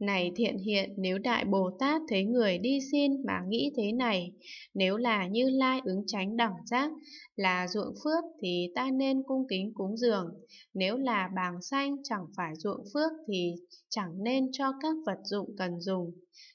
Này thiện hiện, nếu Đại Bồ Tát thấy người đi xin mà nghĩ thế này, nếu là như lai ứng tránh đẳng giác, là ruộng phước thì ta nên cung kính cúng dường, nếu là bàng xanh chẳng phải ruộng phước thì chẳng nên cho các vật dụng cần dùng.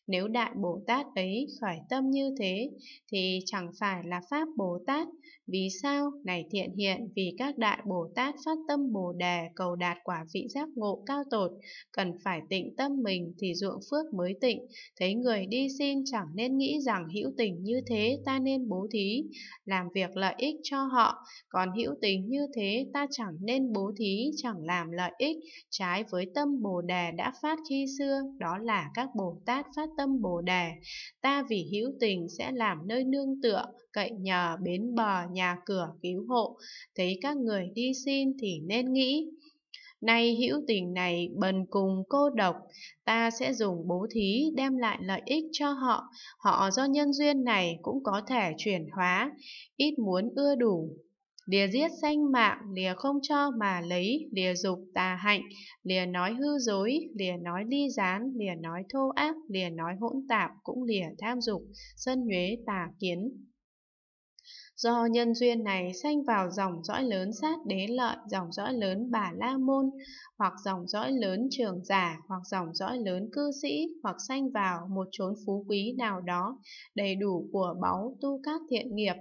Nếu Đại Bồ Tát ấy khởi tâm như thế thì chẳng phải là Pháp Bồ Tát, vì sao? Này thiện hiện, vì các đại Bồ Tát phát tâm Bồ Đề cầu đạt quả vị giác ngộ cao tột, cần phải tịnh tâm mình, thì ruộng Phước mới tịnh thấy người đi xin chẳng nên nghĩ rằng hữu tình như thế ta nên bố thí, làm việc lợi ích cho họ, còn hữu tình như thế ta chẳng nên bố thí, chẳng làm lợi ích, trái với tâm Bồ Đề đã phát khi xưa, đó là các Bồ Tát phát tâm Bồ Đề. Ta vì hữu tình sẽ làm nơi nương tựa, cậy nhờ bến bờ, nhà cửa cứu hộ, thấy các người đi xin thì nên nghĩ Nay hữu tình này bần cùng cô độc, ta sẽ dùng bố thí đem lại lợi ích cho họ, họ do nhân duyên này cũng có thể chuyển hóa, ít muốn ưa đủ. Lìa giết sanh mạng, lìa không cho mà lấy, lìa dục tà hạnh, lìa nói hư dối, lìa nói ly gián, lìa nói thô ác, lìa nói hỗn tạp, cũng lìa tham dục, sân nhuế tà kiến. Do nhân duyên này sanh vào dòng dõi lớn sát đế lợi, dòng dõi lớn bà la môn, hoặc dòng dõi lớn trường giả, hoặc dòng dõi lớn cư sĩ, hoặc sanh vào một chốn phú quý nào đó, đầy đủ của báu tu các thiện nghiệp,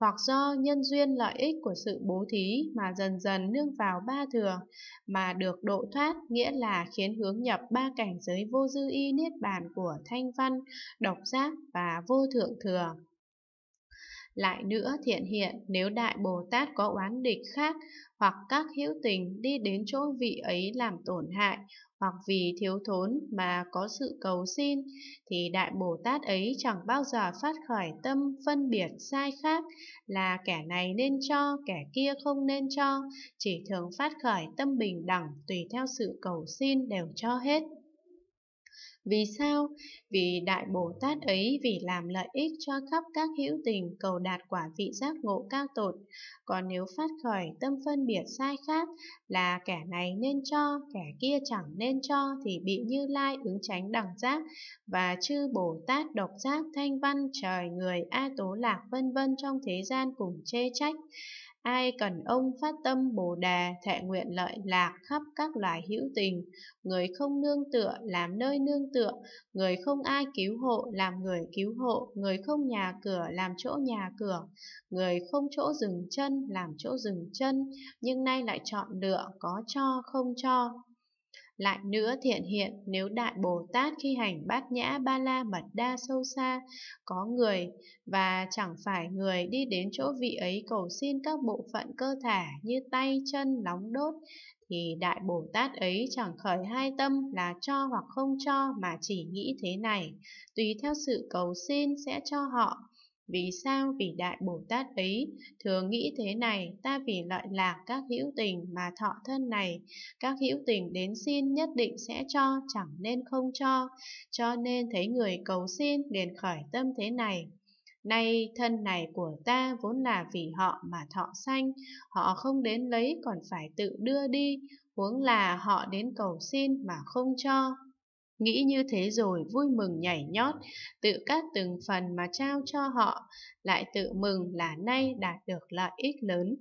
hoặc do nhân duyên lợi ích của sự bố thí mà dần dần nương vào ba thừa mà được độ thoát nghĩa là khiến hướng nhập ba cảnh giới vô dư y niết bàn của thanh văn, độc giác và vô thượng thừa. Lại nữa thiện hiện nếu Đại Bồ Tát có oán địch khác hoặc các hữu tình đi đến chỗ vị ấy làm tổn hại hoặc vì thiếu thốn mà có sự cầu xin thì Đại Bồ Tát ấy chẳng bao giờ phát khởi tâm phân biệt sai khác là kẻ này nên cho, kẻ kia không nên cho, chỉ thường phát khởi tâm bình đẳng tùy theo sự cầu xin đều cho hết. Vì sao? Vì Đại Bồ Tát ấy vì làm lợi ích cho khắp các hữu tình cầu đạt quả vị giác ngộ cao tột. Còn nếu phát khởi tâm phân biệt sai khác là kẻ này nên cho, kẻ kia chẳng nên cho thì bị Như Lai ứng tránh đẳng giác và chư Bồ Tát độc giác thanh văn trời người A Tố Lạc vân vân trong thế gian cùng chê trách. Ai cần ông phát tâm Bồ Đề thệ nguyện lợi lạc khắp các loài hữu tình, người không nương tựa làm nơi nương tựa, người không ai cứu hộ làm người cứu hộ, người không nhà cửa làm chỗ nhà cửa, người không chỗ dừng chân làm chỗ dừng chân, nhưng nay lại chọn lựa có cho không cho. Lại nữa thiện hiện nếu Đại Bồ Tát khi hành bát nhã ba la mật đa sâu xa có người và chẳng phải người đi đến chỗ vị ấy cầu xin các bộ phận cơ thể như tay, chân, nóng đốt thì Đại Bồ Tát ấy chẳng khởi hai tâm là cho hoặc không cho mà chỉ nghĩ thế này, tùy theo sự cầu xin sẽ cho họ vì sao vì Đại Bồ Tát ấy thường nghĩ thế này, ta vì lợi lạc các hữu tình mà thọ thân này, các hữu tình đến xin nhất định sẽ cho, chẳng nên không cho, cho nên thấy người cầu xin liền khởi tâm thế này. Nay thân này của ta vốn là vì họ mà thọ sanh, họ không đến lấy còn phải tự đưa đi, huống là họ đến cầu xin mà không cho. Nghĩ như thế rồi vui mừng nhảy nhót, tự cắt từng phần mà trao cho họ, lại tự mừng là nay đạt được lợi ích lớn.